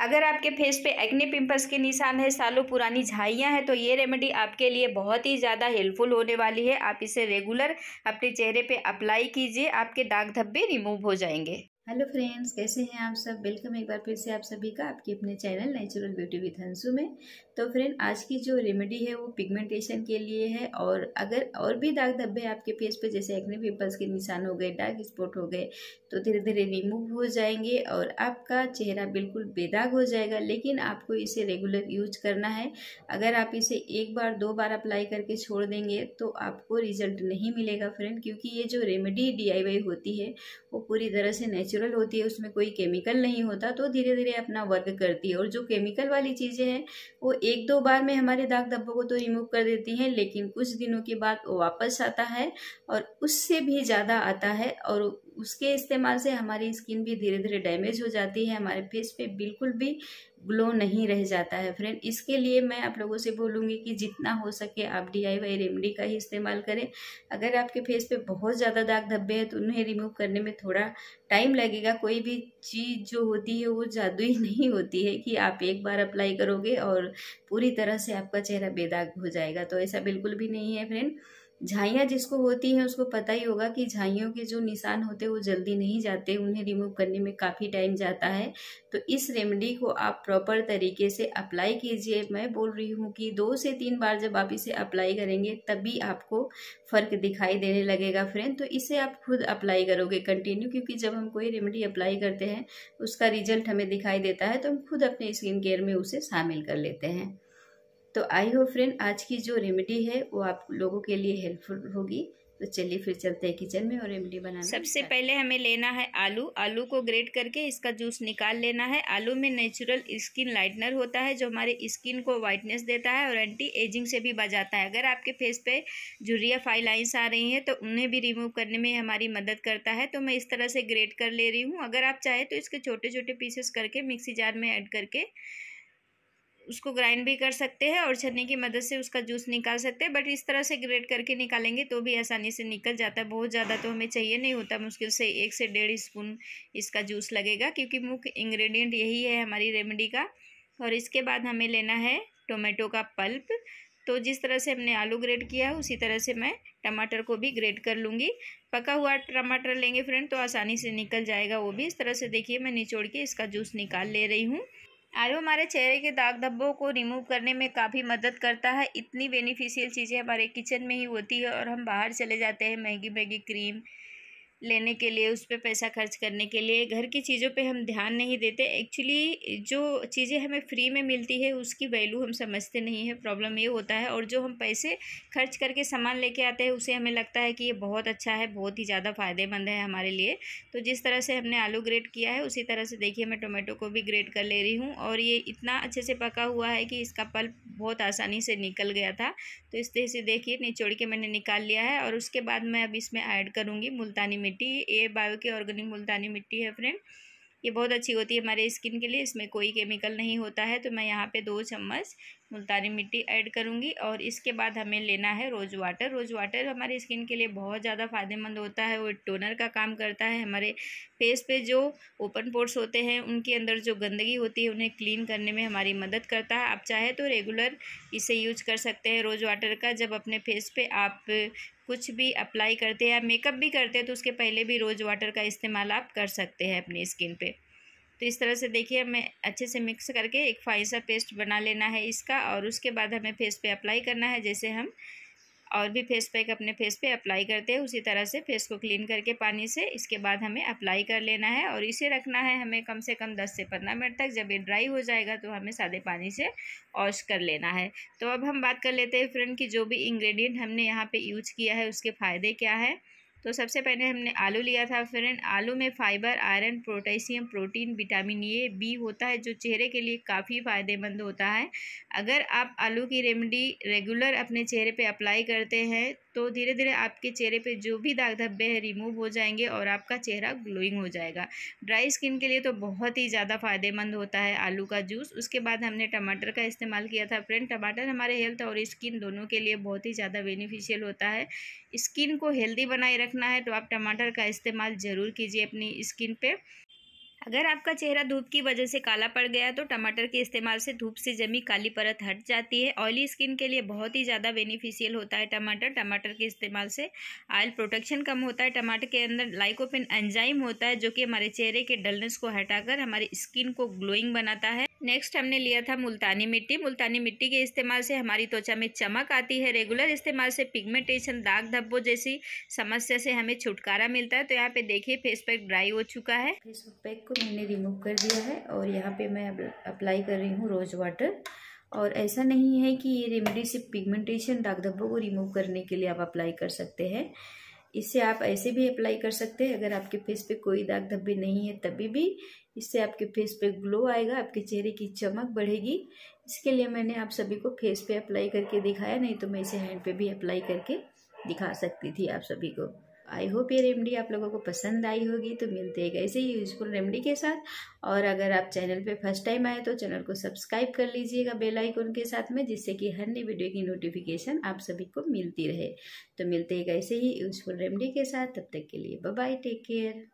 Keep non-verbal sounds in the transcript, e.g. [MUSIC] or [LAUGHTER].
अगर आपके फेस पे एक्ने पिंपल्स के निशान है सालों पुरानी झाइयाँ हैं तो ये रेमेडी आपके लिए बहुत ही ज़्यादा हेल्पफुल होने वाली है आप इसे रेगुलर अपने चेहरे पे अप्लाई कीजिए आपके दाग धब्बे रिमूव हो जाएंगे हेलो फ्रेंड्स कैसे हैं आप सब वेलकम एक बार फिर से आप सभी का आपके अपने channel natural beauty with Hansu में तो फ्रेंड आज की जो रेमेडी है वो पिगमेंटेशन के लिए है और अगर और भी दाग धब्बे आपके फेस पे जैसे एक्ने पिंपल्स के निशान हो गए डार्क स्पॉट हो गए तो धीरे धीरे रिमूव हो जाएंगे और आपका चेहरा बिल्कुल बेदाग हो जाएगा लेकिन आपको इसे रेगुलर यूज करना है अगर आप इसे एक बार दो बार अप्लाई करके छोड़ देंगे तो आपको रिजल्ट नहीं मिलेगा फ्रेंड क्योंकि ये जो रेमेडी डी होती है वो पूरी तरह से नेचुरल होती है उसमें कोई केमिकल नहीं होता तो धीरे धीरे अपना वर्क करती है और जो केमिकल वाली चीज़ें हैं वो एक दो बार में हमारे दाग धब्बों को तो रिमूव कर देती हैं लेकिन कुछ दिनों के बाद वो वापस आता है और उससे भी ज़्यादा आता है और उसके इस्तेमाल से हमारी स्किन भी धीरे धीरे डैमेज हो जाती है हमारे फेस पे बिल्कुल भी ग्लो नहीं रह जाता है फ्रेंड इसके लिए मैं आप लोगों से बोलूँगी कि जितना हो सके आप डी आई वाई रेमडी का ही इस्तेमाल करें अगर आपके फेस पे बहुत ज़्यादा दाग धब्बे हैं तो उन्हें रिमूव करने में थोड़ा टाइम लगेगा कोई भी चीज़ जो होती है वो जादुई [LAUGHS] नहीं होती है कि आप एक बार अप्लाई करोगे और पूरी तरह से आपका चेहरा बेदाग हो जाएगा तो ऐसा बिल्कुल भी नहीं है फ्रेंड झाइयाँ जिसको होती हैं उसको पता ही होगा कि झाइयों के जो निशान होते हैं वो जल्दी नहीं जाते उन्हें रिमूव करने में काफ़ी टाइम जाता है तो इस रेमेडी को आप प्रॉपर तरीके से अप्लाई कीजिए मैं बोल रही हूँ कि दो से तीन बार जब आप इसे अप्लाई करेंगे तभी आपको फ़र्क दिखाई देने लगेगा फ्रेंड तो इसे आप खुद अप्लाई करोगे कंटिन्यू क्योंकि जब हम कोई रेमेडी अप्लाई करते हैं उसका रिजल्ट हमें दिखाई देता है तो हम खुद अपने स्किन केयर में उसे शामिल कर लेते हैं तो आई होप फ्रेंड आज की जो रेमेडी है वो आप लोगों के लिए हेल्पफुल होगी तो चलिए फिर चलते हैं किचन में और रेमेडी बनाना सबसे पहले हमें लेना है आलू आलू को ग्रेट करके इसका जूस निकाल लेना है आलू में नेचुरल स्किन लाइटनर होता है जो हमारे स्किन को वाइटनेस देता है और एंटी एजिंग से भी बचाता है अगर आपके फेस पे जुरिया फाइल लाइन्स आ रही हैं तो उन्हें भी रिमूव करने में हमारी मदद करता है तो मैं इस तरह से ग्रेट कर ले रही हूँ अगर आप चाहें तो इसके छोटे छोटे पीसेस करके मिक्सी जार में ऐड करके उसको ग्राइंड भी कर सकते हैं और छन्नी की मदद से उसका जूस निकाल सकते हैं बट इस तरह से ग्रेट करके निकालेंगे तो भी आसानी से निकल जाता है बहुत ज़्यादा तो हमें चाहिए नहीं होता मुश्किल से एक से डेढ़ स्पून इसका जूस लगेगा क्योंकि मुख्य इंग्रेडिएंट यही है हमारी रेमेडी का और इसके बाद हमें लेना है टोमेटो का पल्प तो जिस तरह से हमने आलू ग्रेट किया है उसी तरह से मैं टमाटर को भी ग्रेट कर लूँगी पका हुआ टमाटर लेंगे फ्रेंड तो आसानी से निकल जाएगा वो भी इस तरह से देखिए मैं निचोड़ के इसका जूस निकाल ले रही हूँ आलू हमारे चेहरे के दाग धब्बों को रिमूव करने में काफ़ी मदद करता है इतनी बेनिफिशियल चीज़ें हमारे किचन में ही होती है और हम बाहर चले जाते हैं महंगी महंगी क्रीम लेने के लिए उस पर पैसा खर्च करने के लिए घर की चीज़ों पे हम ध्यान नहीं देते एक्चुअली जो चीज़ें हमें फ्री में मिलती है उसकी वैल्यू हम समझते नहीं है प्रॉब्लम ये होता है और जो हम पैसे खर्च करके सामान लेके आते हैं उसे हमें लगता है कि ये बहुत अच्छा है बहुत ही ज़्यादा फ़ायदेमंद है हमारे लिए तो जिस तरह से हमने आलू ग्रेट किया है उसी तरह से देखिए मैं टोमेटो को भी ग्रेट कर ले रही हूँ और ये इतना अच्छे से पका हुआ है कि इसका पल्प बहुत आसानी से निकल गया था तो इस तरह से देखिए निचोड़ के मैंने निकाल लिया है और उसके बाद मैं अब इसमें ऐड करूँगी मुल्तानी मिर्च मिट्टी ये बायो की ऑर्गेनिक मुल्तानी मिट्टी है फ्रेंड ये बहुत अच्छी होती है हमारे स्किन के लिए इसमें कोई केमिकल नहीं होता है तो मैं यहाँ पे दो चम्मच मुल्तानी मिट्टी ऐड करूँगी और इसके बाद हमें लेना है रोज़ वाटर रोज़ वाटर हमारे स्किन के लिए बहुत ज़्यादा फ़ायदेमंद होता है वो टोनर का काम करता है हमारे फेस पे जो ओपन पोर्ट्स होते हैं उनके अंदर जो गंदगी होती है उन्हें क्लीन करने में हमारी मदद करता है आप चाहे तो रेगुलर इसे यूज कर सकते हैं रोज़ वाटर का जब अपने फेस पर आप कुछ भी अप्लाई करते हैं या मेकअप भी करते हैं तो उसके पहले भी रोज़ वाटर का इस्तेमाल आप कर सकते हैं अपनी स्किन पे तो इस तरह से देखिए हमें अच्छे से मिक्स करके एक फाइसा पेस्ट बना लेना है इसका और उसके बाद हमें फेस पे अप्लाई करना है जैसे हम और भी फेस पैक अपने फेस पे अप्लाई करते हैं उसी तरह से फेस को क्लीन करके पानी से इसके बाद हमें अप्लाई कर लेना है और इसे रखना है हमें कम से कम 10 से 15 मिनट तक जब ये ड्राई हो जाएगा तो हमें सादे पानी से वॉश कर लेना है तो अब हम बात कर लेते हैं फ्रेंड कि जो भी इंग्रेडिएंट हमने यहाँ पर यूज किया है उसके फ़ायदे क्या है तो सबसे पहले हमने आलू लिया था फ्रेंड आलू में fibre iron potassium protein vitamin A B होता है जो चेहरे के लिए काफ़ी फ़ायदेमंद होता है अगर आप आलू की रेमेडी रेगुलर अपने चेहरे पे अप्लाई करते हैं तो धीरे धीरे आपके चेहरे पे जो भी दाग धब्बे हैं रिमूव हो जाएंगे और आपका चेहरा ग्लोइंग हो जाएगा ड्राई स्किन के लिए तो बहुत ही ज़्यादा फायदेमंद होता है आलू का जूस उसके बाद हमने टमाटर का इस्तेमाल किया था फ्रेंड टमाटर हमारे हेल्थ और स्किन दोनों के लिए बहुत ही ज़्यादा बेनिफिशियल होता है स्किन को हेल्दी बनाए रखना है तो आप टमाटर का इस्तेमाल ज़रूर कीजिए अपनी स्किन पर अगर आपका चेहरा धूप की वजह से काला पड़ गया तो टमाटर के इस्तेमाल से धूप से जमी काली परत हट जाती है ऑयली स्किन के लिए बहुत ही ज़्यादा बेनिफिशियल होता है टमाटर टमाटर के इस्तेमाल से ऑयल प्रोटेक्शन कम होता है टमाटर के अंदर लाइकोपिन एंजाइम होता है जो कि हमारे चेहरे के डलनेस को हटाकर हमारी स्किन को ग्लोइंग बनाता है नेक्स्ट हमने लिया था मुल्तानी मिट्टी मुल्तानी मिट्टी के इस्तेमाल से हमारी त्वचा में चमक आती है रेगुलर इस्तेमाल से पिगमेंटेशन दाग धब्बों जैसी समस्या से हमें छुटकारा मिलता है तो यहाँ पे देखिए फेस पैक ड्राई हो चुका है फेस पैक को मैंने रिमूव कर दिया है और यहाँ पे मैं अप्लाई कर रही हूँ रोज़ वाटर और ऐसा नहीं है कि ये रेमेडी सिर्फ पिगमेंटेशन दाग धब्बों को रिमूव करने के लिए आप अप्लाई कर सकते हैं इससे आप ऐसे भी अप्लाई कर सकते हैं अगर आपके फेस पे कोई दाग धब्बे नहीं है तभी भी इससे आपके फेस पे ग्लो आएगा आपके चेहरे की चमक बढ़ेगी इसके लिए मैंने आप सभी को फेस पे अप्लाई करके दिखाया नहीं तो मैं इसे हैंड पे भी अप्लाई करके दिखा सकती थी आप सभी को आई होप ये रेमडी आप लोगों को पसंद आई होगी तो मिलते हैं ऐसे ही यूजफुल रेमडी के साथ और अगर आप चैनल पे फर्स्ट टाइम आए तो चैनल को सब्सक्राइब कर लीजिएगा बेल आइकन के साथ में जिससे कि हर नई वीडियो की नोटिफिकेशन आप सभी को मिलती रहे तो मिलते हैं ऐसे ही यूजफुल रेमडी के साथ तब तक के लिए बाय टेक केयर